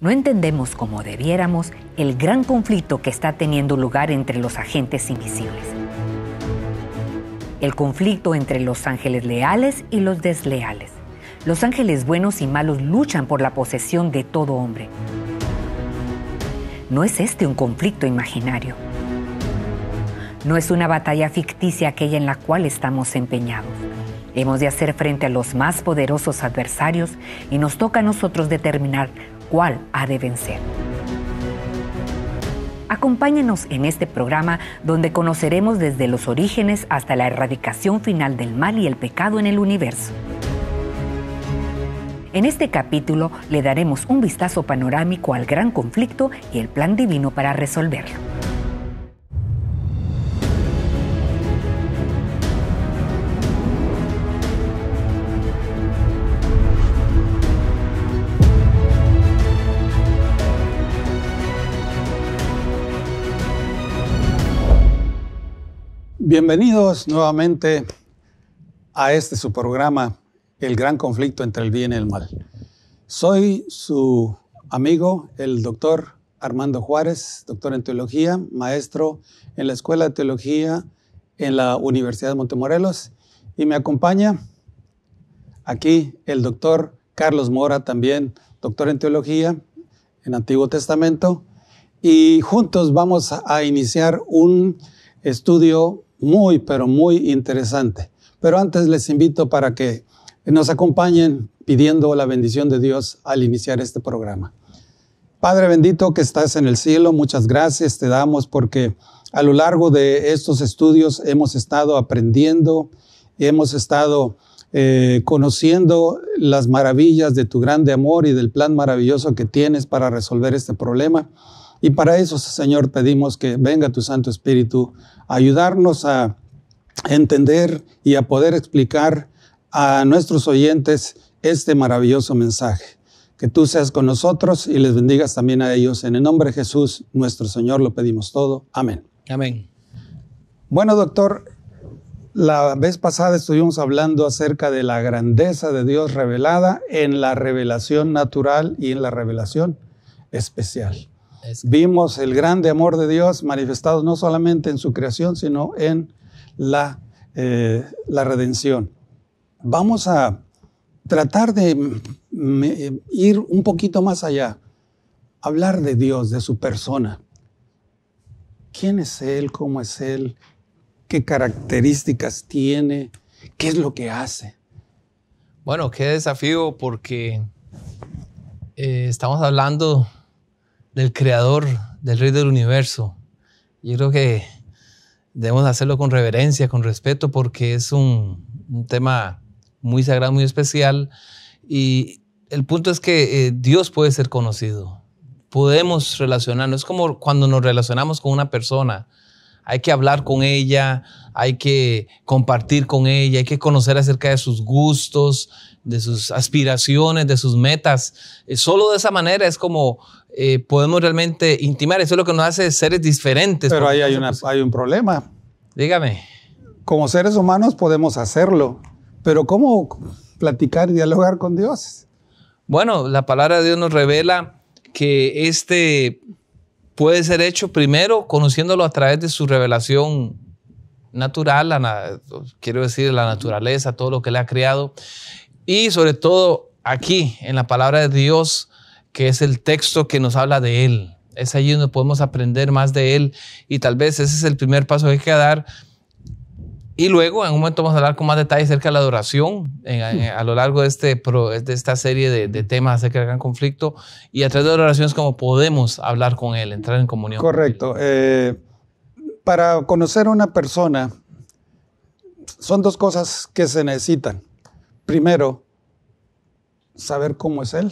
no entendemos como debiéramos el gran conflicto que está teniendo lugar entre los agentes invisibles. El conflicto entre los ángeles leales y los desleales. Los ángeles buenos y malos luchan por la posesión de todo hombre. No es este un conflicto imaginario. No es una batalla ficticia aquella en la cual estamos empeñados. Hemos de hacer frente a los más poderosos adversarios y nos toca a nosotros determinar cual ha de vencer. Acompáñenos en este programa donde conoceremos desde los orígenes hasta la erradicación final del mal y el pecado en el universo. En este capítulo le daremos un vistazo panorámico al gran conflicto y el plan divino para resolverlo. Bienvenidos nuevamente a este su programa, El gran conflicto entre el bien y el mal. Soy su amigo, el doctor Armando Juárez, doctor en teología, maestro en la Escuela de Teología en la Universidad de Montemorelos, y me acompaña aquí el doctor Carlos Mora, también doctor en teología en Antiguo Testamento, y juntos vamos a iniciar un estudio muy, pero muy interesante. Pero antes les invito para que nos acompañen pidiendo la bendición de Dios al iniciar este programa. Padre bendito que estás en el cielo, muchas gracias te damos porque a lo largo de estos estudios hemos estado aprendiendo, hemos estado eh, conociendo las maravillas de tu grande amor y del plan maravilloso que tienes para resolver este problema. Y para eso, Señor, pedimos que venga tu Santo Espíritu a ayudarnos a entender y a poder explicar a nuestros oyentes este maravilloso mensaje. Que tú seas con nosotros y les bendigas también a ellos. En el nombre de Jesús, nuestro Señor, lo pedimos todo. Amén. Amén. Bueno, doctor, la vez pasada estuvimos hablando acerca de la grandeza de Dios revelada en la revelación natural y en la revelación especial. Vimos el grande amor de Dios manifestado no solamente en su creación, sino en la, eh, la redención. Vamos a tratar de mm, ir un poquito más allá, hablar de Dios, de su persona. ¿Quién es Él? ¿Cómo es Él? ¿Qué características tiene? ¿Qué es lo que hace? Bueno, qué desafío porque eh, estamos hablando del creador, del rey del universo. Yo creo que debemos hacerlo con reverencia, con respeto, porque es un, tema muy sagrado, muy especial. Y el punto es que eh, Dios puede ser conocido. Podemos relacionarnos. Es como cuando nos relacionamos con una persona. Hay que hablar con ella, hay que compartir con ella, hay que conocer acerca de sus gustos, de sus aspiraciones, de sus metas. Eh, solo de esa manera es como eh, podemos realmente intimar. Eso es lo que nos hace seres diferentes. Pero ahí pues hay, un problema. Dígame. Como seres humanos podemos hacerlo, pero ¿cómo platicar y dialogar con Dios? Bueno, la palabra de Dios nos revela que este puede ser hecho primero conociéndolo a través de su revelación natural, quiero decir, la naturaleza, todo lo que le ha creado, y sobre todo aquí, en la palabra de Dios, que es el texto que nos habla de Él. Es allí donde podemos aprender más de Él y tal vez ese es el primer paso que hay que dar. Y luego, en un momento vamos a hablar con más detalle acerca de la adoración a lo largo de, este, de esta serie de, temas acerca del gran conflicto. Y a través de la adoración es como podemos hablar con Él, entrar en comunión. Correcto. Eh, para conocer a una persona, son dos cosas que se necesitan. Primero, saber cómo es Él.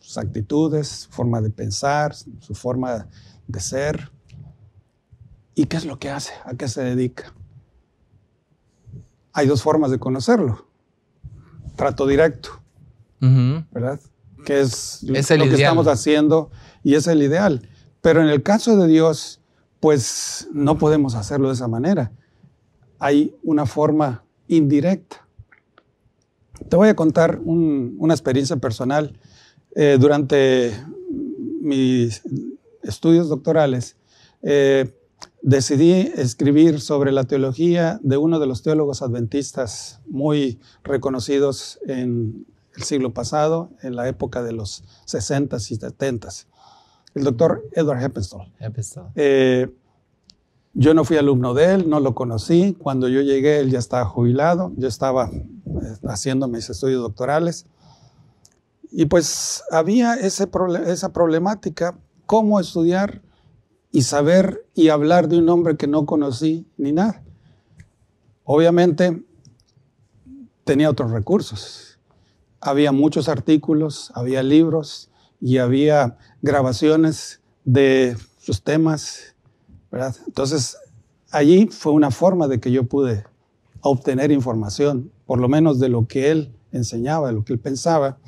Sus actitudes, su forma de pensar, su forma de ser. ¿Y qué es lo que hace? ¿A qué se dedica? Hay dos formas de conocerlo. Trato directo, ¿verdad? Que es, lo que estamos haciendo y es el ideal. Pero en el caso de Dios, pues no podemos hacerlo de esa manera. Hay una forma indirecta te voy a contar una experiencia personal. Eh, durante mis estudios doctorales, eh, decidí escribir sobre la teología de uno de los teólogos adventistas muy reconocidos en el siglo pasado, en la época de los 60s y 70s, el doctor Edward Heppenstall. Eh, yo no fui alumno de él, no lo conocí. Cuando yo llegué, él ya estaba jubilado, yo estaba eh, haciendo mis estudios doctorales. Y pues había esa problemática, cómo estudiar y saber y hablar de un hombre que no conocí ni nada. Obviamente tenía otros recursos. Había muchos artículos, había libros y había grabaciones de sus temas entonces, allí fue una forma de que yo pude obtener información, por lo menos de lo que él enseñaba, de lo que él pensaba.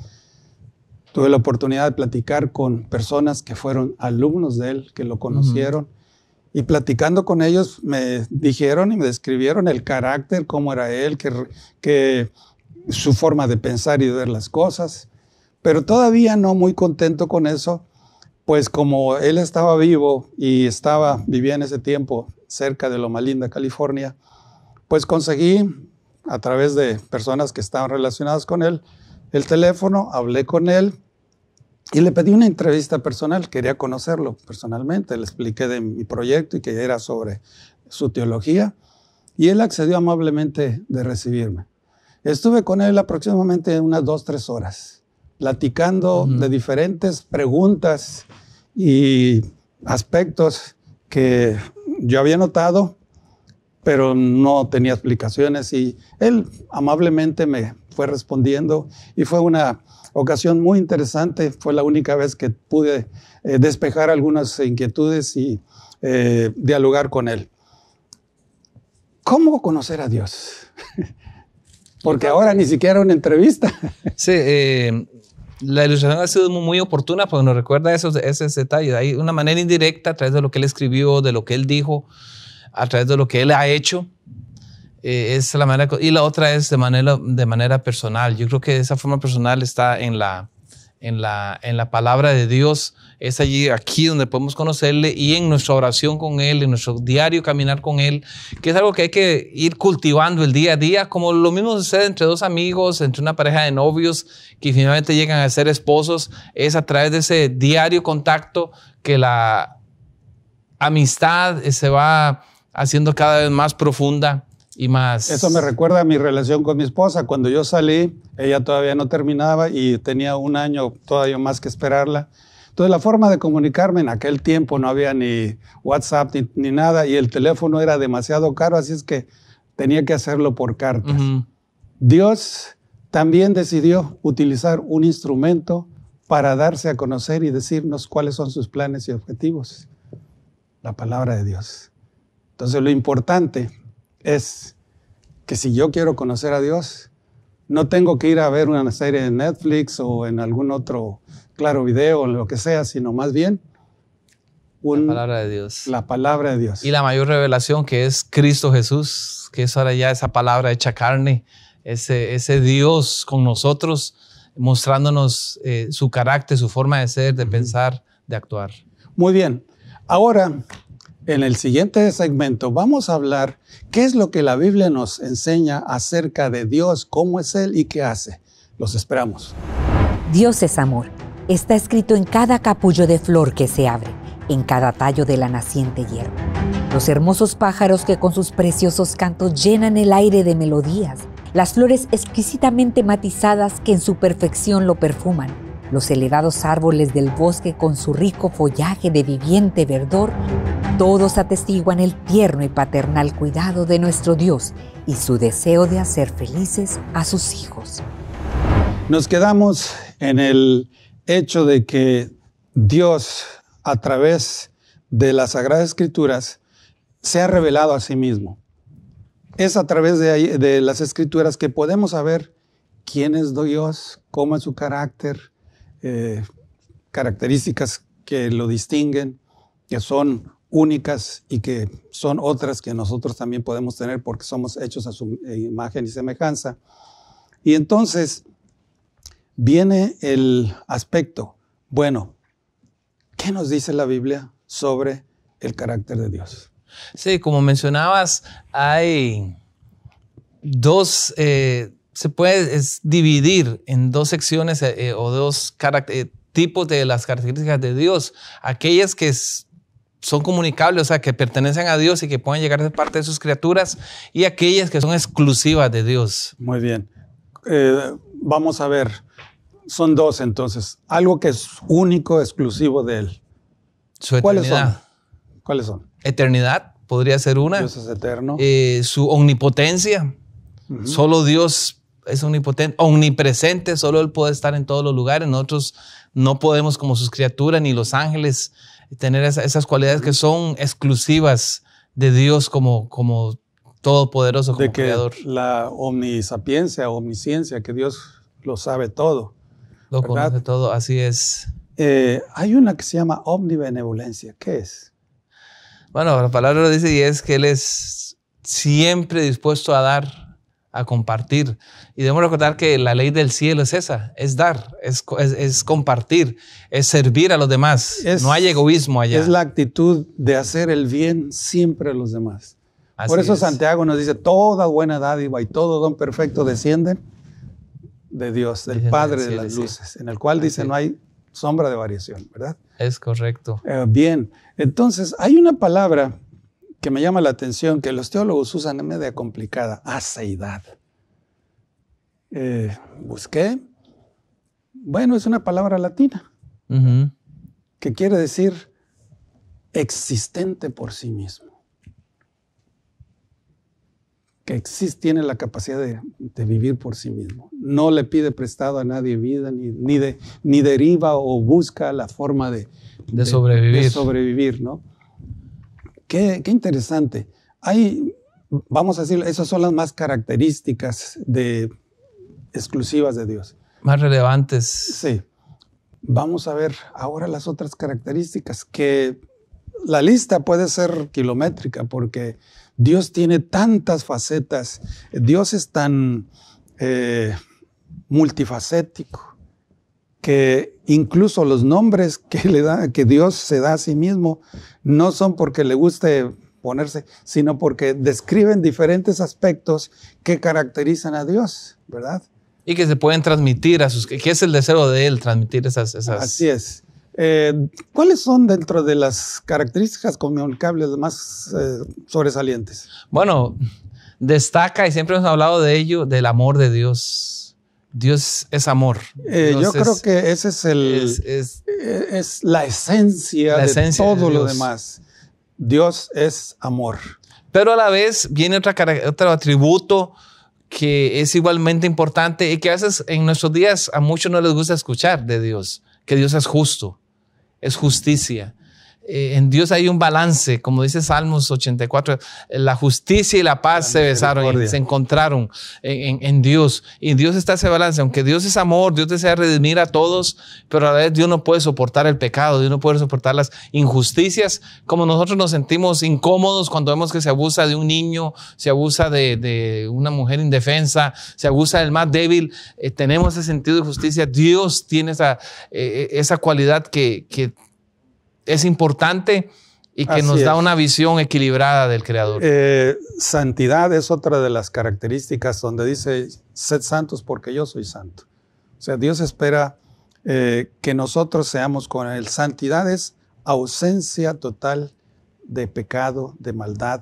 Tuve la oportunidad de platicar con personas que fueron alumnos de él, que lo conocieron, y platicando con ellos me dijeron y me describieron el carácter, cómo era él, su forma de pensar y de ver las cosas. Pero todavía no muy contento con eso, pues como él estaba vivo y estaba, vivía en ese tiempo cerca de Loma Linda, California, pues conseguí a través de personas que estaban relacionadas con él el teléfono, hablé con él y le pedí una entrevista personal, quería conocerlo personalmente, le expliqué de mi proyecto y que era sobre su teología y él accedió amablemente de recibirme. Estuve con él aproximadamente unas dos, tres horas platicando de diferentes preguntas y aspectos que yo había notado, pero no tenía explicaciones y él amablemente me fue respondiendo y fue una ocasión muy interesante, fue la única vez que pude eh, despejar algunas inquietudes y eh, dialogar con él. ¿Cómo conocer a Dios? Porque ahora ni siquiera una entrevista. Sí, eh, la ilustración ha sido muy, oportuna porque nos recuerda esos, esos detalles. Hay una manera indirecta a través de lo que él escribió, de lo que él dijo, a través de lo que él ha hecho. Eh, es la manera, y la otra es de manera, de manera personal. Yo creo que esa forma personal está en la, en la, en la palabra de Dios es allí, aquí donde podemos conocerle y en nuestra oración con Él, en nuestro diario caminar con Él, que es algo que hay que ir cultivando el día a día, como lo mismo sucede entre dos amigos, entre una pareja de novios que finalmente llegan a ser esposos, es a través de ese diario contacto que la amistad se va haciendo cada vez más profunda y más. Eso me recuerda a mi relación con mi esposa. Cuando yo salí, ella todavía no terminaba y tenía un año todavía más que esperarla. Entonces la forma de comunicarme en aquel tiempo no había ni WhatsApp ni, nada y el teléfono era demasiado caro, así es que tenía que hacerlo por cartas. Dios también decidió utilizar un instrumento para darse a conocer y decirnos cuáles son sus planes y objetivos. La palabra de Dios. Entonces lo importante es que si yo quiero conocer a Dios, no tengo que ir a ver una serie en Netflix o en algún otro claro video, lo que sea, sino más bien la palabra de Dios. La palabra de Dios. Y la mayor revelación que es Cristo Jesús, que es ahora ya esa palabra hecha carne, ese, Dios con nosotros, mostrándonos eh, su carácter, su forma de ser, de pensar, de actuar. Muy bien. Ahora, en el siguiente segmento vamos a hablar qué es lo que la Biblia nos enseña acerca de Dios, cómo es Él y qué hace. Los esperamos. Dios es amor está escrito en cada capullo de flor que se abre, en cada tallo de la naciente hierba. Los hermosos pájaros que con sus preciosos cantos llenan el aire de melodías, las flores exquisitamente matizadas que en su perfección lo perfuman, los elevados árboles del bosque con su rico follaje de viviente verdor, todos atestiguan el tierno y paternal cuidado de nuestro Dios y su deseo de hacer felices a sus hijos. Nos quedamos en el hecho de que Dios a través de las Sagradas Escrituras se ha revelado a sí mismo. Es a través de, las Escrituras que podemos saber quién es Dios, cómo es su carácter, eh, características que lo distinguen, que son únicas y que son otras que nosotros también podemos tener porque somos hechos a su imagen y semejanza. Y entonces, viene el aspecto, bueno, ¿qué nos dice la Biblia sobre el carácter de Dios? Sí, como mencionabas, hay dos, eh, se puede dividir en dos secciones eh, eh, o dos tipos de las características de Dios. Aquellas que son comunicables, o sea, que pertenecen a Dios y que pueden llegar de parte de sus criaturas, y aquellas que son exclusivas de Dios. Muy bien. Eh, vamos a ver, son dos entonces. Algo que es único, exclusivo de Él. Su ¿Cuáles son? ¿Cuáles son? Eternidad podría ser una. Dios es eterno. Eh, su omnipotencia. Solo Dios es omnipotente, omnipresente, solo Él puede estar en todos los lugares. Nosotros no podemos, como sus criaturas, ni los ángeles, tener esas cualidades que son exclusivas de Dios como, como todopoderoso, como que creador. La omnisapiencia, omnisciencia que Dios lo sabe todo. Lo conoce todo, así es. Eh, hay una que se llama omnibenevolencia. ¿Qué es? Bueno, la palabra lo dice y es que Él es siempre dispuesto a dar, a compartir. Y debemos recordar que la ley del cielo es esa, es dar, es, compartir, es servir a los demás. no hay egoísmo allá. Es la actitud de hacer el bien siempre a los demás. Por eso Santiago nos dice, toda buena dádiva y todo don perfecto descienden de Dios, del Padre de las luces, en el cual dice no hay sombra de variación, ¿verdad? Es correcto. Eh, bien, entonces hay una palabra que me llama la atención, que los teólogos usan en media complicada, aceidad. Eh, busqué, bueno, es una palabra latina, que quiere decir existente por sí mismo que existe, tiene la capacidad de, vivir por sí mismo. No le pide prestado a nadie vida, ni, ni, deriva o busca la forma de, sobrevivir. sobrevivir ¿no? Qué, interesante. Hay, vamos a decir, esas son las más características de, exclusivas de Dios. Más relevantes. Sí. Vamos a ver ahora las otras características que la lista puede ser kilométrica porque Dios tiene tantas facetas, Dios es tan eh, multifacético que incluso los nombres que, le da, que Dios se da a sí mismo no son porque le guste ponerse, sino porque describen diferentes aspectos que caracterizan a Dios, ¿verdad? Y que se pueden transmitir a sus... que es el deseo de Él, transmitir esas... esas... Así es. Eh, ¿Cuáles son dentro de las características comunicables más eh, sobresalientes? Bueno, destaca, y siempre hemos hablado de ello, del amor de Dios. Dios es amor. Eh, yo creo que ese es el es, la, esencia de todo lo demás. Dios es amor. Pero a la vez viene otra, otro atributo que es igualmente importante y que a veces en nuestros días a muchos no les gusta escuchar de Dios, que Dios es justo es justicia. Eh, en Dios hay un balance, como dice Salmos 84, eh, la justicia y la paz se besaron, y se encontraron en, Dios. Y Dios está ese balance, aunque Dios es amor, Dios desea redimir a todos, pero a la vez Dios no puede soportar el pecado, Dios no puede soportar las injusticias, como nosotros nos sentimos incómodos cuando vemos que se abusa de un niño, se abusa de, una mujer indefensa, se abusa del más débil, eh, tenemos ese sentido de justicia, Dios tiene esa, esa cualidad que, que es importante y que nos da una visión equilibrada del Creador. Eh, santidad es otra de las características donde dice, sed santos porque yo soy santo. O sea, Dios espera eh, que nosotros seamos con Él. Santidad es ausencia total de pecado, de maldad,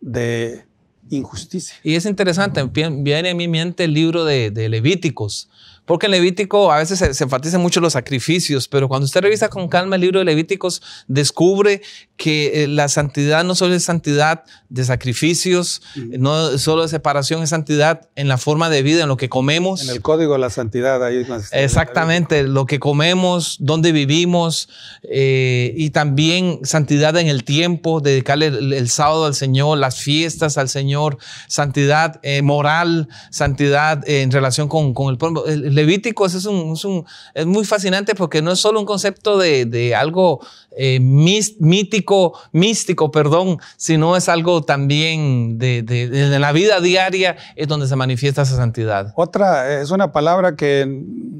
de injusticia. Y es interesante, viene a mi mente el libro de Levíticos, porque en Levítico a veces se, se enfatizan mucho los sacrificios, pero cuando usted revisa con calma el libro de Levíticos, descubre que eh, la santidad no solo es santidad de sacrificios, no solo de separación, es santidad en la forma de vida, en lo que comemos. En el código de la santidad, ahí más Exactamente, lo que comemos, dónde vivimos, eh, y también santidad en el tiempo, dedicarle el, sábado al Señor, las fiestas al Señor, santidad eh, moral, santidad en relación con, con el pueblo. El, Levítico es, un, es, un, es, muy fascinante porque no es solo un concepto de, de algo eh, mítico, místico, perdón, sino es algo también de, de, la vida diaria es donde se manifiesta esa santidad. Otra eh, es una palabra que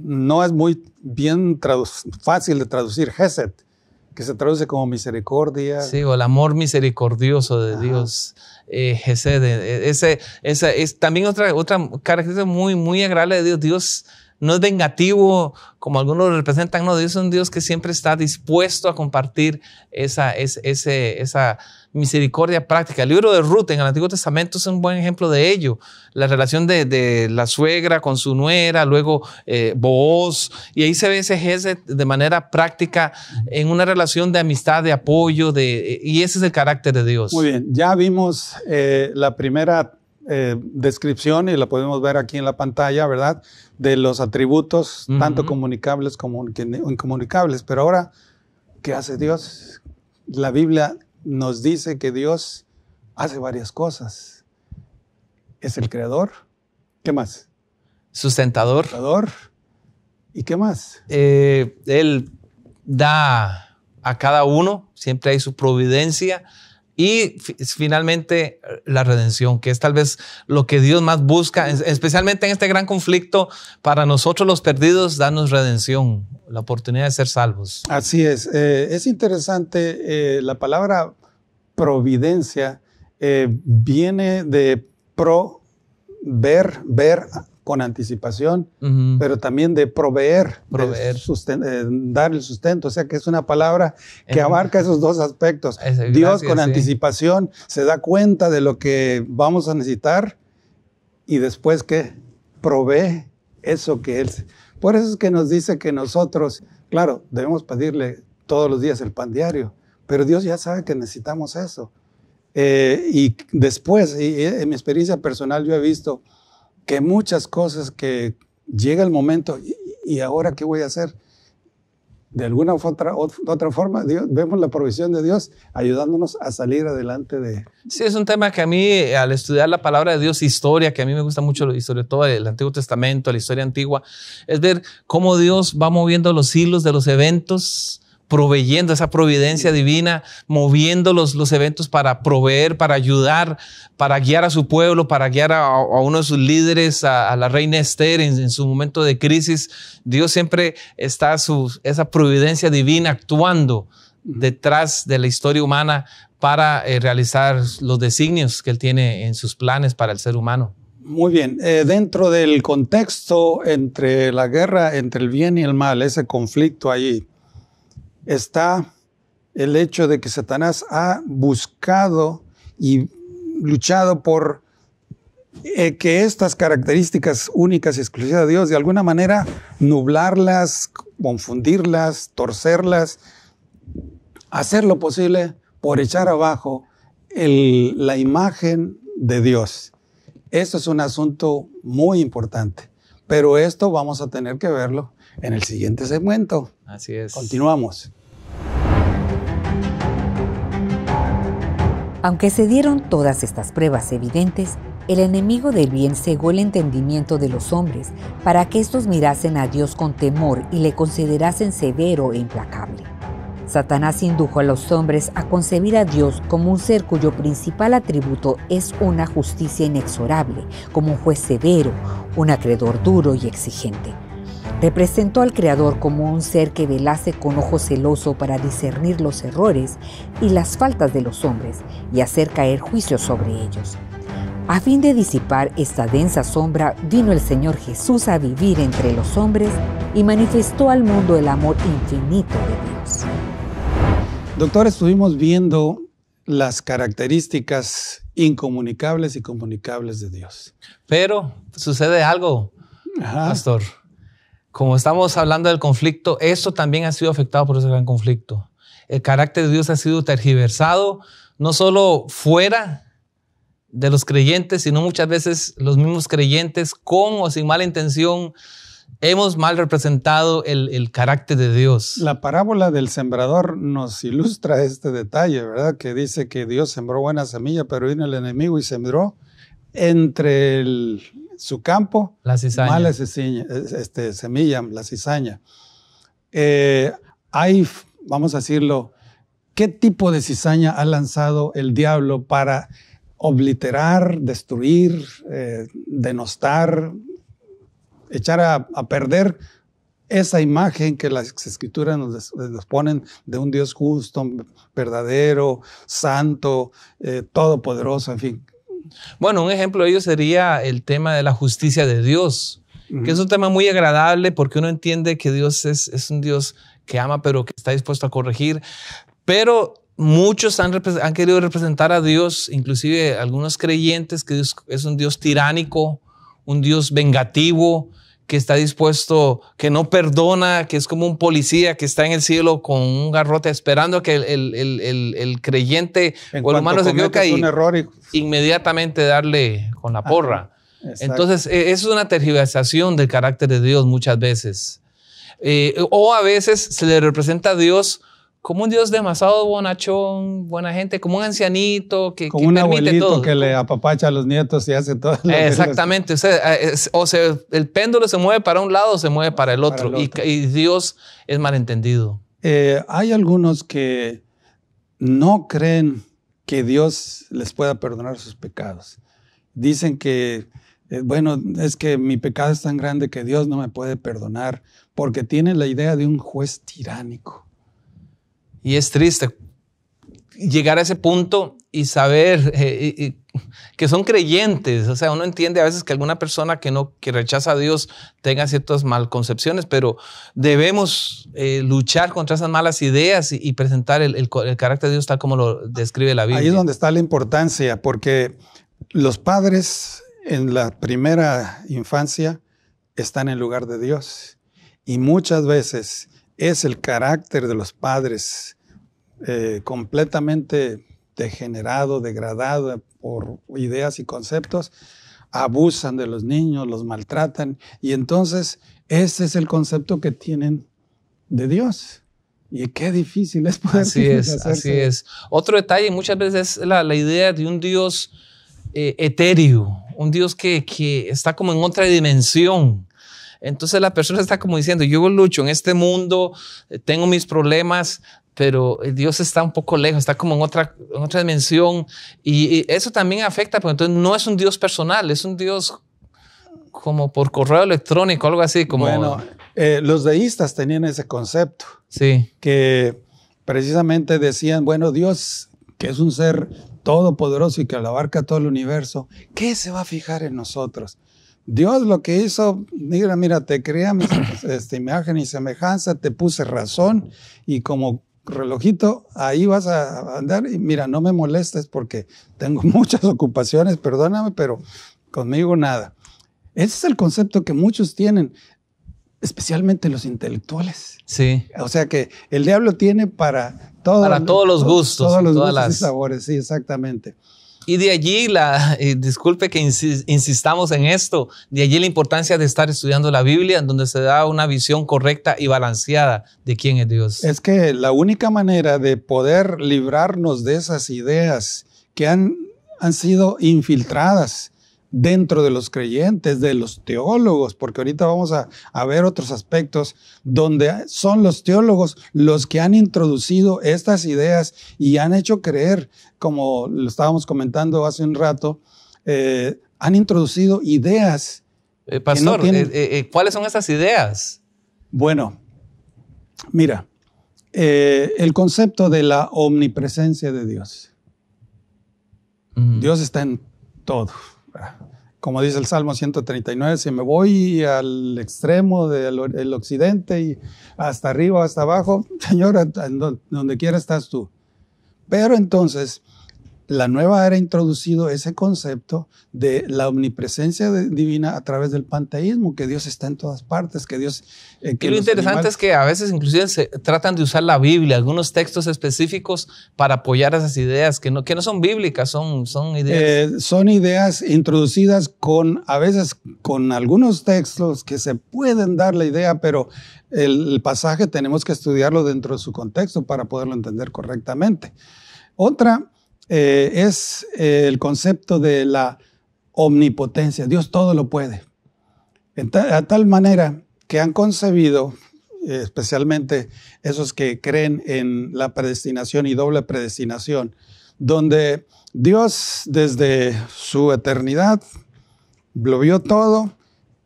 no es muy bien fácil de traducir, geset, que se traduce como misericordia. Sí, o el amor misericordioso de Dios. Eh, eh ese, ese, es también otra, otra característica muy, muy agradable de Dios. Dios no es vengativo, como algunos lo representan, no, Dios es un Dios que siempre está dispuesto a compartir esa, esa misericordia práctica. El libro de Ruth en el Antiguo Testamento es un buen ejemplo de ello. La relación de, la suegra con su nuera, luego eh, y ahí se ve ese jefe de manera práctica en una relación de amistad, de apoyo, de, y ese es el carácter de Dios. Muy bien, ya vimos eh, la primera eh, descripción y la podemos ver aquí en la pantalla, ¿verdad? de los atributos, tanto comunicables como incomunicables. Pero ahora, ¿qué hace Dios? La Biblia nos dice que Dios hace varias cosas. Es el creador. ¿Qué más? Sustentador. Sustentador. ¿Y qué más? Eh, él da a cada uno, siempre hay su providencia, y finalmente eh, la redención, que es tal vez lo que Dios más busca, especialmente en este gran conflicto, para nosotros los perdidos, danos redención, la oportunidad de ser salvos. Así es, eh, es interesante, eh, la palabra providencia viene de pro, ver, ver con anticipación, pero también de proveer, proveer. Eh, dar el sustento. O sea que es una palabra que eh. abarca esos dos aspectos. Dios con anticipación se da cuenta de lo que vamos a necesitar y después que provee eso que Él... Por eso es que nos dice que nosotros, claro, debemos pedirle todos los días el pan diario, pero Dios ya sabe que necesitamos eso. Eh, y después, en mi experiencia personal, yo he visto que muchas cosas que llega el momento y, ahora qué voy a hacer. De alguna u otra, otra forma, vemos la provisión de Dios ayudándonos a salir adelante de... Sí, es un tema que a mí, al estudiar la palabra de Dios, historia, que a mí me gusta mucho, y sobre todo el Antiguo Testamento, la historia antigua, es ver cómo Dios va moviendo los hilos de los eventos proveyendo esa providencia divina, moviendo los, los eventos para proveer, para ayudar, para guiar a su pueblo, para guiar a, uno de sus líderes, a, la reina Esther en, su momento de crisis. Dios siempre está esa providencia divina actuando detrás de la historia humana para eh, realizar los designios que Él tiene en sus planes para el ser humano. Muy bien, eh, dentro del contexto entre la guerra, entre el bien y el mal, ese conflicto allí, está el hecho de que Satanás ha buscado y luchado por eh, que estas características únicas y exclusivas de Dios, de alguna manera, nublarlas, confundirlas, torcerlas, hacer lo posible por echar abajo la imagen de Dios. Esto es un asunto muy importante, pero esto vamos a tener que verlo en el siguiente segmento. Así es. Continuamos. Aunque se dieron todas estas pruebas evidentes, el enemigo del bien cegó el entendimiento de los hombres para que estos mirasen a Dios con temor y le considerasen severo e implacable. Satanás indujo a los hombres a concebir a Dios como un ser cuyo principal atributo es una justicia inexorable, como un juez severo, un acreedor duro y exigente. Representó al Creador como un ser que velase con ojo celoso para discernir los errores y las faltas de los hombres y hacer caer juicios sobre ellos. A fin de disipar esta densa sombra, vino el Señor Jesús a vivir entre los hombres y manifestó al mundo el amor infinito de Dios. Doctor, estuvimos viendo las características incomunicables y comunicables de Dios. Pero sucede algo, pastor como estamos hablando del conflicto, esto también ha sido afectado por ese gran conflicto. El carácter de Dios ha sido tergiversado, no solo fuera de los creyentes, sino muchas veces los mismos creyentes, con o sin mala intención, hemos mal representado el, carácter de Dios. La parábola del sembrador nos ilustra este detalle, ¿verdad? Que dice que Dios sembró buena semilla, pero vino el enemigo y sembró entre el, su campo, la cizaña. cizaña, este, semilla, la cizaña. Eh, hay, vamos a decirlo, ¿qué tipo de cizaña ha lanzado el diablo para obliterar, destruir, eh, denostar, echar a, perder esa imagen que las escrituras nos, ponen de un Dios justo, verdadero, santo, eh, todopoderoso, en fin? Bueno, un ejemplo de ello sería el tema de la justicia de Dios, que es un tema muy agradable porque uno entiende que Dios es, un Dios que ama, pero que está dispuesto a corregir. Pero muchos han, querido representar a Dios, inclusive algunos creyentes, que es un Dios tiránico, un Dios vengativo, que está dispuesto, que no perdona, que es como un policía que está en el cielo con un garrote esperando que el, creyente o el humano se equivoque y inmediatamente darle con la porra. Entonces, e, eso es una tergiversación del carácter de Dios muchas veces. Eh, o a veces se le representa a Dios como un Dios demasiado bonachón, buena gente, como un ancianito que, como un abuelito que le apapacha a los nietos y hace todo. Exactamente. o, sea, o sea, el péndulo se mueve para un lado o se mueve para el otro. Y, Dios es malentendido. Eh, hay algunos que no creen que Dios les pueda perdonar sus pecados. Dicen que, eh, bueno, es que mi pecado es tan grande que Dios no me puede perdonar porque tienen la idea de un juez tiránico y es triste llegar a ese punto y saber eh, que son creyentes. O sea, uno entiende a veces que alguna persona que no que rechaza a Dios tenga ciertas malconcepciones, pero debemos eh, luchar contra esas malas ideas y, presentar el, el, el, carácter de Dios tal como lo describe la Biblia. Ahí es donde está la importancia, porque los padres en la primera infancia están en lugar de Dios y muchas veces es el carácter de los padres eh, completamente degenerado, degradado por ideas y conceptos, abusan de los niños, los maltratan. Y entonces ese es el concepto que tienen de Dios. Y qué difícil es poder. Así es, así es. Otro detalle, muchas veces es la, idea de un Dios eh, etéreo, un Dios que, que, está como en otra dimensión. Entonces la persona está como diciendo, yo lucho en este mundo, eh, tengo mis problemas, pero eh, Dios está un poco lejos, está como en otra, otra dimensión y, eso también afecta, porque entonces no es un Dios personal, es un Dios como por correo electrónico, algo así como... Bueno, eh, los deístas tenían ese concepto. Sí. Que precisamente decían, bueno, Dios, que es un ser todopoderoso y que alabarca abarca todo el universo, ¿qué se va a fijar en nosotros? Dios lo que hizo, mira, mira, te creé esta imagen y semejanza, te puse razón y como relojito, ahí vas a andar y mira, no me molestes porque tengo muchas ocupaciones, perdóname, pero conmigo nada. Ese es el concepto que muchos tienen, especialmente los intelectuales. Sí. O sea que el diablo tiene para, todos los gustos, todos los sabores, sí, exactamente. Y de allí, la, eh, disculpe que insistamos en esto, de allí la importancia de estar estudiando la Biblia, en donde se da una visión correcta y balanceada de quién es Dios. Es que la única manera de poder librarnos de esas ideas que han, han sido infiltradas dentro de los creyentes, de los teólogos, porque ahorita vamos a, ver otros aspectos donde son los teólogos los que han introducido estas ideas y han hecho creer, como lo estábamos comentando hace un rato, eh, han introducido ideas. Eh, pastor, eh, ¿cuáles son esas ideas? Bueno, mira, el concepto de la omnipresencia de Dios. Mm. Dios está en todo como dice el Salmo 139, si me voy al extremo del occidente y hasta arriba, hasta abajo, Señor, donde quiera estás tú. Pero entonces la nueva era introducido ese concepto de la omnipresencia divina a través del panteísmo, que Dios está en todas partes, que Dios... Eh, lo interesante es que a veces inclusive se tratan de usar la Biblia, algunos textos específicos para apoyar esas ideas que no, que no son bíblicas, son, son ideas... Eh, son ideas introducidas con, a veces con algunos textos que se pueden dar la idea, pero el pasaje tenemos que estudiarlo dentro de su contexto para poderlo entender correctamente. Otra eh, es eh, el concepto de la omnipotencia. Dios todo lo puede. a tal manera que han concebido, eh, especialmente esos que creen en la predestinación y doble predestinación, donde Dios desde su eternidad lo vio todo,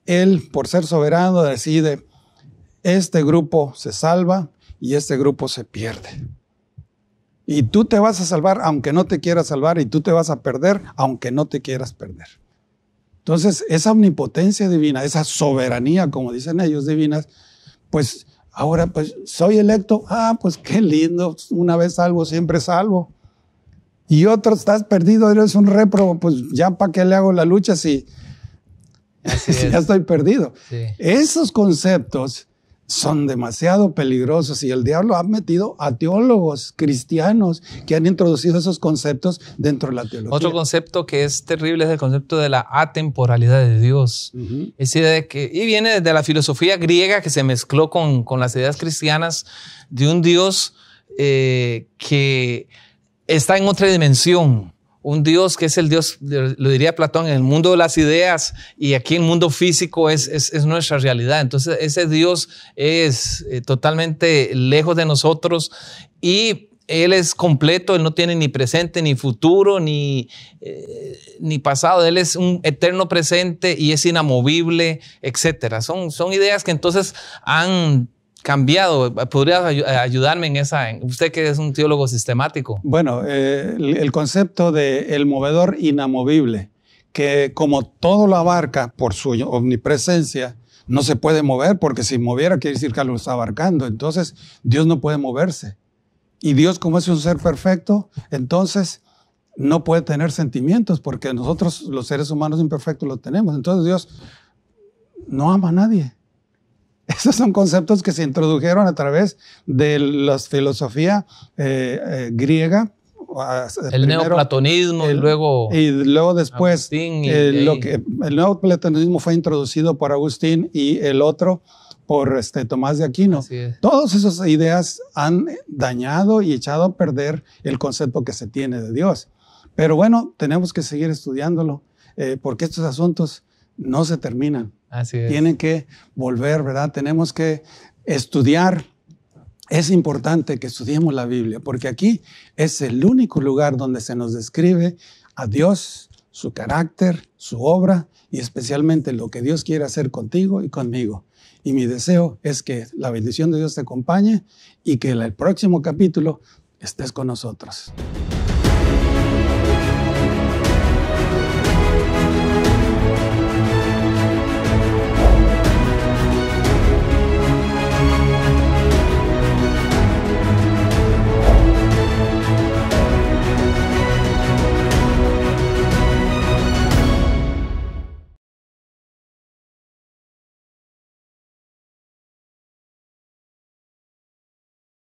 Él por ser soberano decide, este grupo se salva y este grupo se pierde. Y tú te vas a salvar aunque no te quieras salvar y tú te vas a perder aunque no te quieras perder. Entonces, esa omnipotencia divina, esa soberanía, como dicen ellos, divinas, pues ahora pues soy electo, ah, pues qué lindo, una vez salvo, siempre salvo. Y otro, estás perdido, eres un repro, pues ya para qué le hago la lucha si, ya estoy perdido. Esos conceptos son demasiado peligrosos y el diablo ha metido a teólogos cristianos que han introducido esos conceptos dentro de la teología. Otro concepto que es terrible es el concepto de la atemporalidad de Dios. de que, y viene desde la filosofía griega que se mezcló con, las ideas cristianas de un Dios eh, que está en otra dimensión un Dios que es el Dios, lo diría Platón, en el mundo de las ideas y aquí en el mundo físico es, nuestra realidad. Entonces ese Dios es eh, totalmente lejos de nosotros y Él es completo, Él no tiene ni presente, ni futuro, ni, eh, ni pasado. Él es un eterno presente y es inamovible, etc. Son, son ideas que entonces han cambiado? ¿Podría eh, ayudarme en esa? Usted que es un teólogo sistemático. Bueno, eh, el concepto de el movedor inamovible, que como todo lo abarca por su omnipresencia, no se puede mover porque si moviera quiere decir que lo está abarcando. Entonces, Dios no puede moverse. Y Dios, como es un ser perfecto, entonces no puede tener sentimientos porque nosotros los seres humanos imperfectos lo tenemos. Entonces Dios no ama a nadie. Esos son conceptos que se introdujeron a través de la filosofía eh, eh, griega. El neoplatonismo y luego. Y luego después. Eh, el neoplatonismo fue introducido por Agustín y el otro por este, Tomás de Aquino. Todos Todas esas ideas han dañado y echado a perder el concepto que se tiene de Dios. Pero bueno, tenemos que seguir estudiándolo, porque estos asuntos no se terminan. Así Tienen que volver, ¿verdad? Tenemos que estudiar. Es importante que estudiemos la Biblia, porque aquí es el único lugar donde se nos describe a Dios, su carácter, su obra y especialmente lo que Dios quiere hacer contigo y conmigo. Y mi deseo es que la bendición de Dios te acompañe y que el próximo capítulo estés con nosotros.